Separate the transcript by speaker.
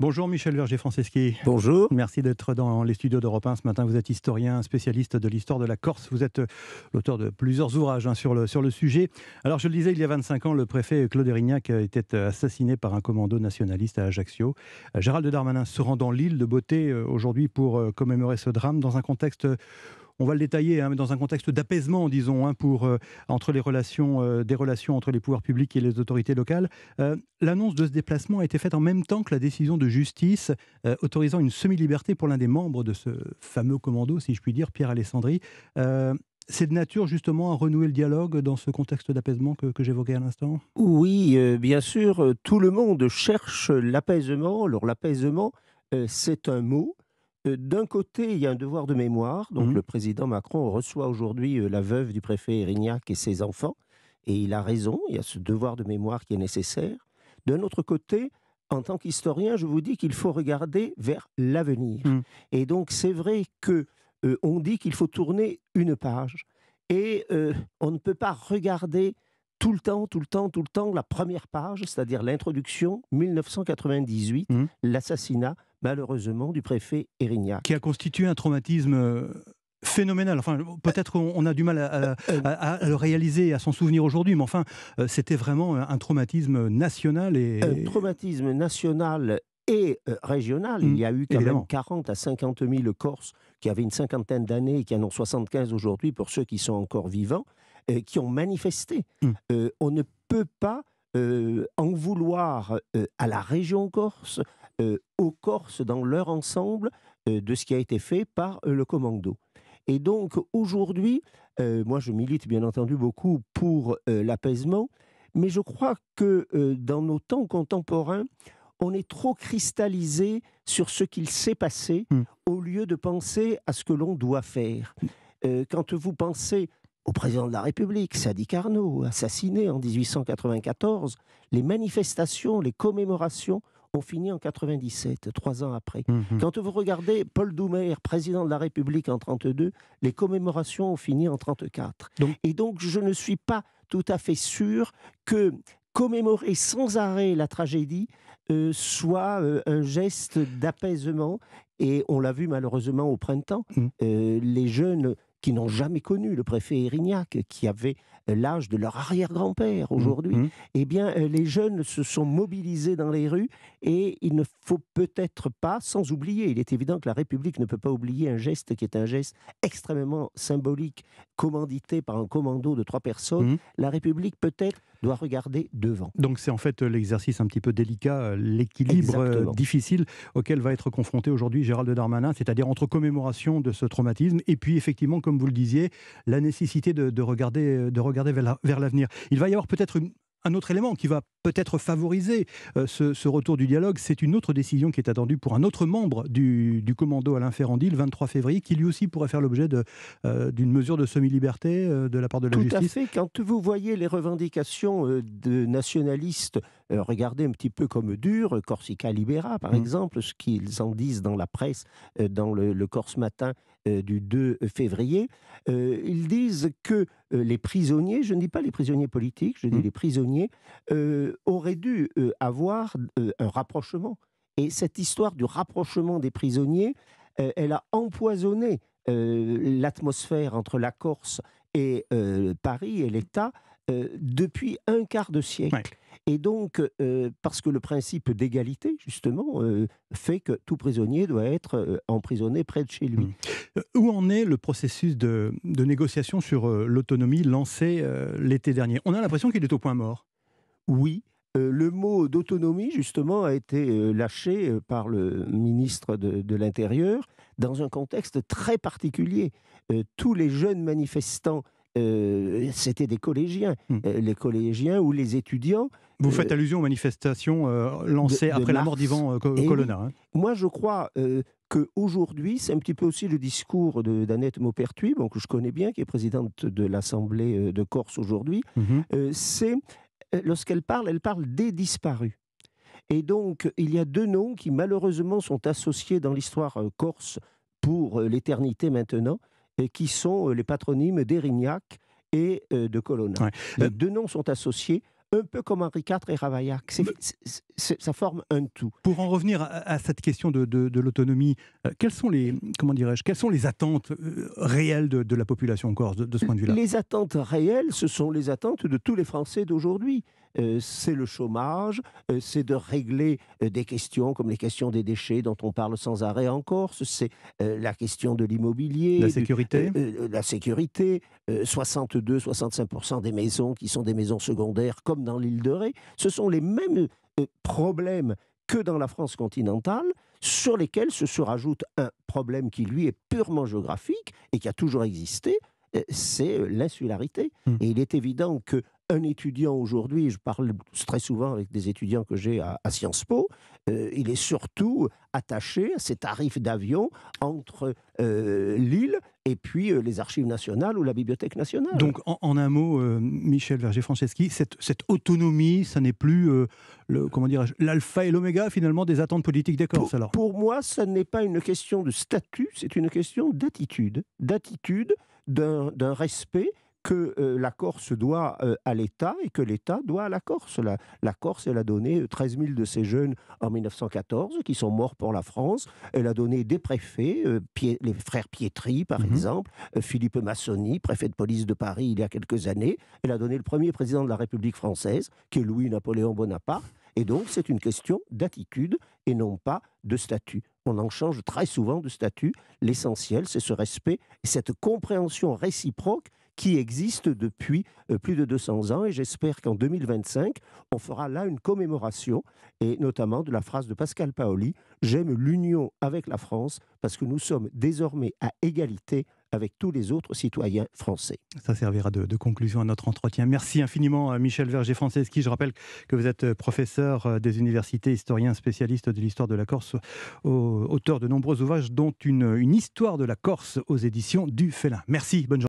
Speaker 1: Bonjour Michel Verger-Franceschi. Bonjour. Merci d'être dans les studios d'Europe 1 ce matin. Vous êtes historien, spécialiste de l'histoire de la Corse. Vous êtes euh, l'auteur de plusieurs ouvrages hein, sur, le, sujet. Alors je le disais, il y a 25 ans, le préfet Claude Erignac euh, était euh, assassiné par un commando nationaliste à Ajaccio. Gérald Darmanin se rend dans l'île de beauté aujourd'hui pour commémorer ce drame dans un contexte on va le détailler, hein, dans un contexte d'apaisement, disons, hein, pour, euh, entre les relations, euh, des relations entre les pouvoirs publics et les autorités locales. Euh, l'annonce de ce déplacement a été faite en même temps que la décision de justice autorisant une semi-liberté pour l'un des membres de ce fameux commando, si je puis dire, Pierre Alessandri. C'est de nature justement à renouer le dialogue dans ce contexte d'apaisement que, que j'évoquais à l'instant
Speaker 2: Oui, bien sûr, tout le monde cherche l'apaisement. Alors l'apaisement, c'est un mot euh, d'un côté, il y a un devoir de mémoire. Donc, mmh. le président Macron reçoit aujourd'hui euh, la veuve du préfet Erignac et ses enfants. Et il a raison, il y a ce devoir de mémoire qui est nécessaire. D'un autre côté, en tant qu'historien, je vous dis qu'il faut regarder vers l'avenir. Mmh. Et donc, c'est vrai qu'on euh, dit qu'il faut tourner une page. Et on ne peut pas regarder tout le temps, tout le temps, tout le temps la première page, c'est-à-dire l'introduction 1998, mmh. l'assassinat malheureusement, du préfet Erignac. Qui a constitué un traumatisme
Speaker 1: euh, phénoménal. Enfin, peut-être qu'on a du mal euh, euh. à, le réaliser à s'en souvenir aujourd'hui, mais enfin, c'était vraiment un traumatisme national. Et... Un
Speaker 2: traumatisme national et régional. il mmh, y a eu quand même 40 à 50 000 Corses qui avaient une cinquantaine d'années et qui en ont 75 aujourd'hui, pour ceux qui sont encore vivants, qui ont manifesté. Mmh. on ne peut pas en vouloir à la région Corse, euh, aux Corses dans leur ensemble euh, de ce qui a été fait par euh, le commando. Et donc aujourd'hui, moi je milite bien entendu beaucoup pour l'apaisement, mais je crois que dans nos temps contemporains, on est trop cristallisé sur ce qu'il s'est passé hmm. au lieu de penser à ce que l'on doit faire. Hmm. quand vous pensez au président de la République, Sadi Carnot, assassiné en 1894, les manifestations, les commémorations ont fini en 97, trois ans après. Mhm. Quand vous regardez Paul Doumer, président de la République en 32, les commémorations ont fini en 34. Et donc, je ne suis pas tout à fait sûr que commémorer sans arrêt la tragédie euh, soit euh, un geste d'apaisement. Et on l'a vu malheureusement au printemps, mm. euh, les jeunes qui n'ont jamais connu le préfet Erignac, qui avait l'âge de leur arrière-grand-père mmh, aujourd'hui, et mmh. eh bien, euh, les jeunes se sont mobilisés dans les rues et il ne faut peut-être pas, sans oublier, il est évident que la République ne peut pas oublier un geste qui est un geste extrêmement symbolique, commandité par un commando de trois personnes. Mmh. La République peut-être doit regarder devant.
Speaker 1: Donc c'est en fait euh, l'exercice un petit peu délicat, euh, l'équilibre difficile auquel va être confronté aujourd'hui Gérald Darmanin, c'est-à-dire entre commémoration de ce traumatisme et puis effectivement, comme vous le disiez, la nécessité de regarder, de regarder regarder vers l'avenir. Il va y avoir peut-être un autre élément qui va peut-être favoriser euh, ce, retour du dialogue. C'est une autre décision qui est attendue pour un autre membre du, commando Alain Ferrandi le 23 février, qui lui aussi pourrait faire l'objet euh, d'une mesure de semi-liberté euh, de la part de la justice. Tout à
Speaker 2: fait. Quand vous voyez les revendications de nationalistes, regardez un petit peu comme dur, Corsica Libera par mm. exemple, ce qu'ils en disent dans la presse, dans le, Corse Matin du 2 février, ils disent que les prisonniers, je ne dis pas les prisonniers politiques, je dis mm. les prisonniers, aurait dû euh, avoir euh, un rapprochement. Et cette histoire du rapprochement des prisonniers, euh, elle a empoisonné l'atmosphère entre la Corse et Paris et l'État depuis un quart de siècle. Et donc, parce que le principe d'égalité, justement, fait que tout prisonnier doit être emprisonné près de chez lui. Mmh.
Speaker 1: Où en est le processus de, de négociation sur l'autonomie lancé l'été dernier On a l'impression qu'il est au point mort
Speaker 2: oui. Euh, le mot d'autonomie, justement, a été euh, lâché euh, par le ministre de, l'Intérieur dans un contexte très particulier. tous les jeunes manifestants, c'était des collégiens, hmm. les collégiens ou les étudiants. Vous faites allusion aux manifestations lancées après la mort d'Ivan eh Colonna. Hein. Moi, je crois qu'aujourd'hui, c'est un petit peu aussi le discours d'Annette Maupertuis, bon, que je connais bien, qui est présidente de l'Assemblée de Corse aujourd'hui, mmh c'est euh, lorsqu'elle parle, elle parle des disparus. Et donc, il y a deux noms qui malheureusement sont associés dans l'histoire euh, corse pour euh, l'éternité maintenant, et qui sont les patronymes d'Erignac et de Colonna. deux noms sont associés un peu comme Henri IV et Ravaillac. ça forme un tout.
Speaker 1: Pour en revenir à, cette question de, l'autonomie, euh, quelles sont les comment dirais-je Quelles sont les attentes euh, réelles de, de, la population corse de, ce point de vue-là
Speaker 2: Les attentes réelles, ce sont les attentes de tous les Français d'aujourd'hui. Euh, c'est le chômage, euh, c'est de régler euh, des questions comme les questions des déchets dont on parle sans arrêt en Corse, c'est la question de l'immobilier, la sécurité, la sécurité, 62-65% des maisons qui sont des maisons secondaires comme dans l'île de Ré, ce sont les mêmes problèmes que dans la France continentale, sur lesquels se rajoute un problème qui, lui, est purement géographique et qui a toujours existé, c'est l'insularité. Mmh. Et il est évident que un étudiant aujourd'hui, je parle très souvent avec des étudiants que j'ai à, Sciences Po, euh, il est surtout attaché à ces tarifs d'avion entre l'île euh, Lille et puis euh, les archives nationales ou la bibliothèque nationale. Donc
Speaker 1: en, un mot, Michel Verger-Franceschi, cette, cette, autonomie, ça n'est plus le, comment l'alpha et l'oméga finalement
Speaker 2: des attentes politiques des Corses pour, alors Pour moi, ce n'est pas une question de statut, c'est une question d'attitude. D'attitude, d'un respect que euh, la Corse doit euh, à l'État et que l'État doit à la Corse. La, Corse, elle a donné 13 euh, 000 de ses jeunes en 1914 qui sont morts pour la France. Elle a donné des préfets, les frères Pietri par mhm. exemple, Philippe Massoni, préfet de police de Paris il y a quelques années. Elle a donné le premier président de la République française, qui est Louis-Napoléon Bonaparte. Et donc, c'est une question d'attitude et non pas de statut. On en change très souvent de statut. L'essentiel, c'est ce respect et cette compréhension réciproque qui existe depuis euh, plus de 200 ans. Et j'espère qu'en 2025, on fera là une commémoration, et notamment de la phrase de Pascal Paoli, J'aime l'union avec la France parce que nous sommes désormais à égalité avec tous les autres citoyens français.
Speaker 1: Ça servira de, conclusion à notre entretien. Merci infiniment, à euh, Michel Verger-Franceschi. Je rappelle que vous êtes euh, professeur des universités, historien, spécialiste de l'histoire de la Corse, auteur de nombreux ouvrages, dont une, une histoire de la Corse aux éditions du Félin. Merci, bonne journée.